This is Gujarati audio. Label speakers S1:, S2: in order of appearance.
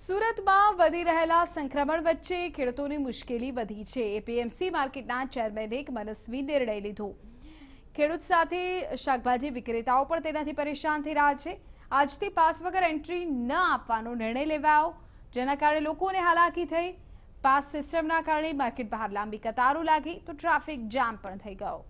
S1: સુરતમાં વધી રહેલા સંક્રમણ વચ્ચે ખેડૂતોની મુશ્કેલી વધી છે એપીએમસી માર્કેટના ચેરમેને એક મનસ્વી નિર્ણય લીધો ખેડૂત સાથે શાકભાજી વિક્રેતાઓ પણ તેનાથી પરેશાન થઈ રહ્યા છે આજથી પાસ વગર એન્ટ્રી ન આપવાનો નિર્ણય લેવાયો જેના કારણે લોકોને હાલાકી થઈ પાસ સિસ્ટમના કારણે માર્કેટ બહાર લાંબી કતારો લાગી તો ટ્રાફિક જામ પણ થઈ ગયો